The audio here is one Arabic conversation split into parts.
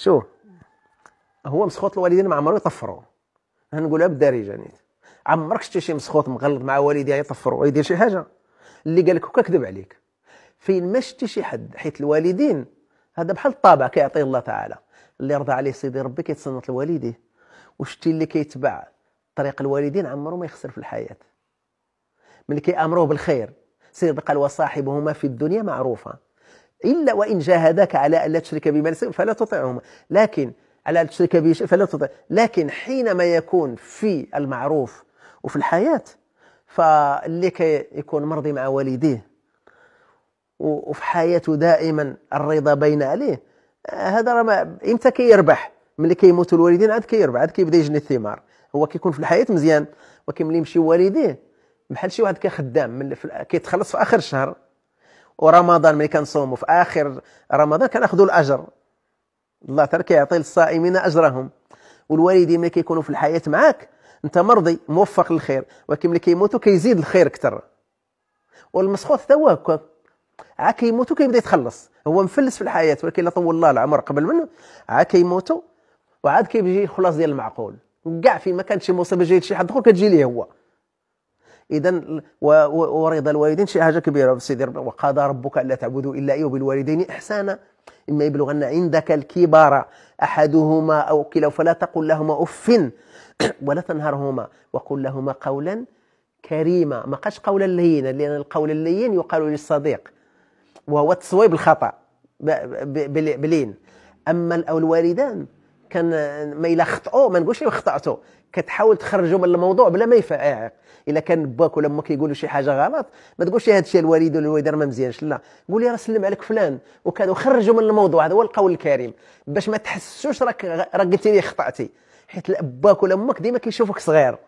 شو هو مسخوط الوالدين ما عمره يطفروا نقولها بالدارجه نيت عمرك شفتي شي مسخوط مغلط مع والديه يطفروا يدير شي حاجه اللي قال لك كذب عليك فين ما شفتي شي حد حيت الوالدين هذا بحال الطابع كيعطيه الله تعالى اللي رضى عليه سيدي ربي كيتسنط لوالديه وشتي اللي كيتبع طريق الوالدين عمره ما يخسر في الحياه ملي كيامروه بالخير سيدي قال وصاحبهما في الدنيا معروفه إلا وإن جاهداك على أن لا تشرك بما ليس فلا تطعهما لكن على أن تشرك به فلا تطع لكن حينما يكون في المعروف وفي الحياة فاللي كي يكون مرضي مع والديه وفي حياته دائما الرضا بين عليه هذا راه امتى كيربح ملي كيموتوا الوالدين عاد كيربح عاد كيبدا يجني الثمار هو كيكون في الحياه مزيان ولكن ملي يمشي والديه بحال شي واحد كخدام كيتخلص في اخر الشهر ورمضان ملي كنصوموا في اخر رمضان كناخذوا الاجر الله تعالى كيعطي للصائمين اجرهم والوالدين ملي كيكونوا في الحياه معاك انت مرضي موفق للخير ولكن ملي كيموتوا كيزيد الخير اكثر والمسخوط حتى هو هكا عا كيموتوا كيبدا يتخلص هو مفلس في الحياه ولكن لا طول الله العمر قبل منه عا كيموتوا وعاد كيجي خلاص ديال المعقول كاع في ما كانت شي مصيبه جايه شي حد اخر كتجي ليه هو اذا ورضا الوالدين شيء حاجه كبيره سيدي وقضى ربك الا تعبدوا الا اياه وبالوالدين احسانا اما يبلغن عندك الكبار احدهما او كلا فلا تقل لهما اف ولا تنهرهما وقل لهما قولا كريما ما قالش قولا لينا لان القول اللين يقال للصديق وهو التصويب الخطا بلين اما الوالدان كان ما الا خطئوا ما نقولش خطأتوا كتحاول تخرجوا من الموضوع بلا ما يفعق الا كان باك ولا امك يقولوا شي حاجه غلط ما تقولش هذا الشيء الوالد ولا الوالده ما مزيانش لا قول راه سلم عليك فلان وكذا وخرجوا من الموضوع هذا هو القول الكريم باش ما تحسوش راك راك قلتي لي خطاتي حيت باك ولا امك ديما كيشوفوك صغير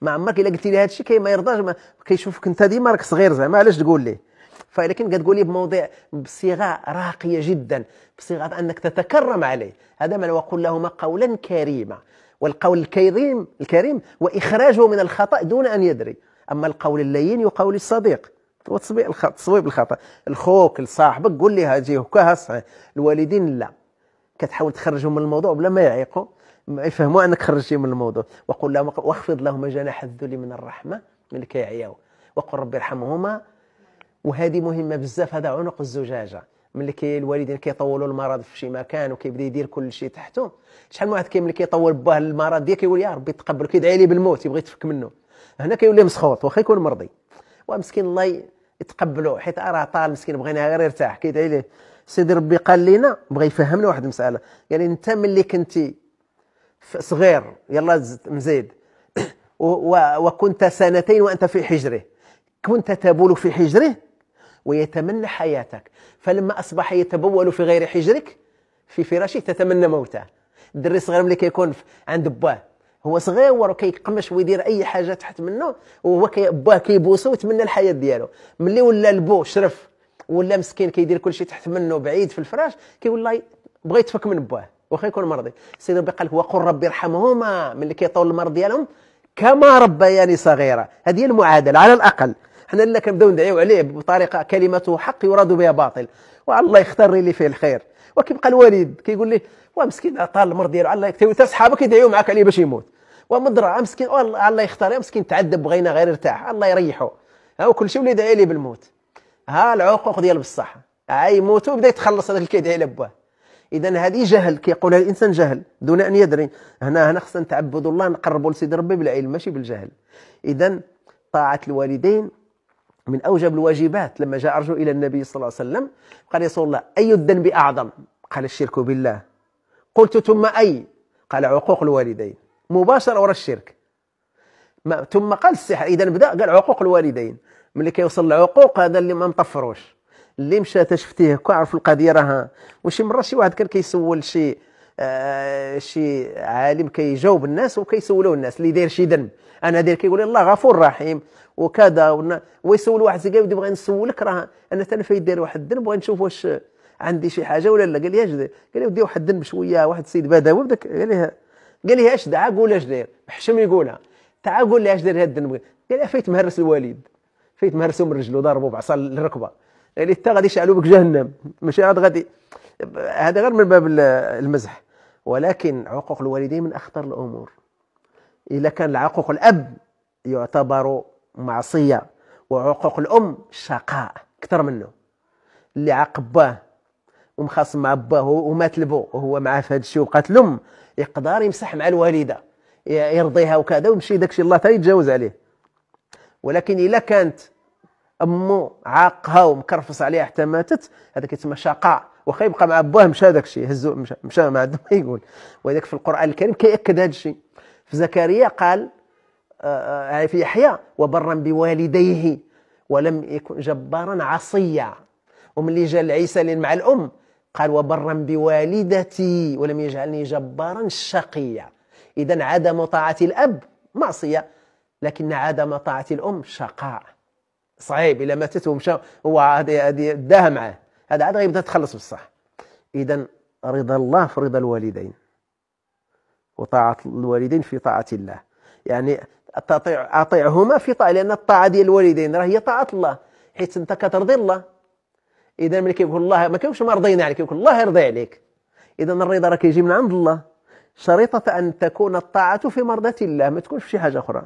ما عمرك الا قلتي لي هذا الشيء كي ما يرضاش كيشوفك انت ديما راك صغير زعما علاش تقول ليه فاذا كنت كتقولي بموضع بصيغه راقيه جدا بصيغه انك تتكرم عليه هذا من وقل لهما قولا كريما والقول الكريم الكريم واخراجه من الخطا دون ان يدري اما القول اللين يقول الصديق تصويب الخطا تصويب الخطا الخوك لصاحبك قول لها جي هكا الوالدين لا كتحاول تخرجهم من الموضوع بلا ما يعيقوا يفهموا انك خرجتي من الموضوع وقل لهم واخفض لهما جناح الذل من الرحمه من كيعياو وقل ربي ارحمهما وهذه مهمه بزاف هذا عنق الزجاجه ملي كي الوالدين كيطولوا المرض في شي مكان وكيبدا يدير كل شيء تحته شحال من واحد كي ملي كيطول باه المرض ديالك كيقول يا ربي تقبل كيدعي لي بالموت يبغي يتفك منه هنا كيولي مسخوط واخا يكون مرضي ومسكين الله يتقبلوا حيت راه طال مسكين بغينا غير يرتاح كيدعي ليه سيدي ربي قال لنا بغى يفهمنا واحد المساله قال يعني انت ملي كنتي صغير يلا مزيد وكنت سنتين وانت في حجره كنت تبول في حجره ويتمنى حياتك فلما أصبح يتبول في غير حجرك في فراشه تتمنى موته الدري الصغير ملي كيكون عند باه هو صغير وكيقمش ويدير اي حاجه تحت منه وهو كي باه كيبوسو ويتمنى الحياه ديالو ملي ولا البو شرف ولا مسكين كيدير كل شيء تحت منه بعيد في الفراش كيقول والله بغى يتفك من باه واخا يكون مرضي سيدنا ربي قال هو قل ربي ارحمهما ملي كيطول المرض ديالهم كما ربياني صغيره هذه المعادله على الاقل حنا لا كنبداو ندعيو عليه بطريقه كلمته حق يراد بها باطل والله يختار اللي فيه الخير وكيبقى الوالد كيقول لي ومسكين طال المر ديالو الله يكتب حتى صحابك يدعيو معاك عليه باش يموت ومضرع مسكين والله الله يختار مسكين تعذب بغينا غير يرتاح الله يريحه ها وكل شيء ولي يدعي ليه بالموت ها العقوق ديال بصح يموت ويبدا يتخلص هذاك اللي كيدعي لباه اذا هذه جهل كيقولها الانسان جهل دون ان يدري هنا هنا خصنا نتعبدوا الله نقربوا لسيد ربي بالعلم ماشي بالجهل اذا طاعه الوالدين من أوجب الواجبات لما جاء رجل إلى النبي صلى الله عليه وسلم قال يا رسول الله أي الذنب أعظم قال الشرك بالله قلت ثم أي قال عقوق الوالدين مباشرة ورا الشرك ما ثم قال السحر إذا بدأ قال عقوق الوالدين ملي كيوصل العقوق هذا اللي ما مطفروش اللي مشى تشفتيه كعرف القضيه راها وشي مره شي واحد كان كيسول شي آه، شي عالم كيجاوب الناس وكيسولوه الناس اللي داير شي ذنب انا داير كيقول الله غفور رحيم وكذا ويسول واحد يقول بغي نسولك راه انا ثاني فايت داير واحد الذنب بغي نشوف واش عندي شي حاجه ولا لا قال لي اش داير قال لي ودي واحد الذنب شويه واحد السيد بداوي بداك قال لي قال لي اش دعا قول اش داير حشم يقولها تعا قول لي اش داير هذا الذنب قال لي فايت مهرس الواليد فايت مهرسو من رجله ضربو بعصا الركبه قال لي انت غادي يشعلوا بك جهنم ماشي عاد غادي هذا غير من باب المزح ولكن عقوق الوالدين من أخطر الأمور إذا كان عقوق الأب يعتبر معصية وعقوق الأم شقاء أكثر منه اللي عقباه ومخاصم مع باه ومات لبو وهو معاه في هذا الشيء وقات الأم يقدر يمسح مع الوالدة يرضيها وكذا ويمشي داك الشيء الله ثاني يتجاوز عليه ولكن إذا كانت أمه عاقها ومكرفص عليها حتى ماتت هذا كيتسمى شقاء واخا يبقى مع باه مشى داك الشيء هزو مشى مشى ما عنده ما يقول وذاك في القران الكريم كياكد هذا الشيء في زكريا قال آه، آه، يعني في يحيى وبرا بوالديه ولم يكن جبارا عصيا وملي جاء لعيسى مع الام قال وبرا بوالدتي ولم يجعلني جبارا شقيا اذا عدم طاعه الاب معصيه لكن عدم طاعه الام شقاء صعيب الى ماتت ومشى هو هذه داها معاه هذا عاد غيبدا تخلص بالصح اذا رضا الله في رضا الوالدين وطاعة الوالدين في طاعة الله يعني اطيعهما في طاعة لان الطاعة ديال الوالدين راه هي طاعة الله حيت انت كترضي الله اذا ملي كيقول الله ما كيقولش ما رضينا عليك كيقول الله يرضي عليك اذا الرضا راه كيجي من عند الله شريطة أن تكون الطاعة في مرضاة الله ما تكونش في شي حاجة أخرى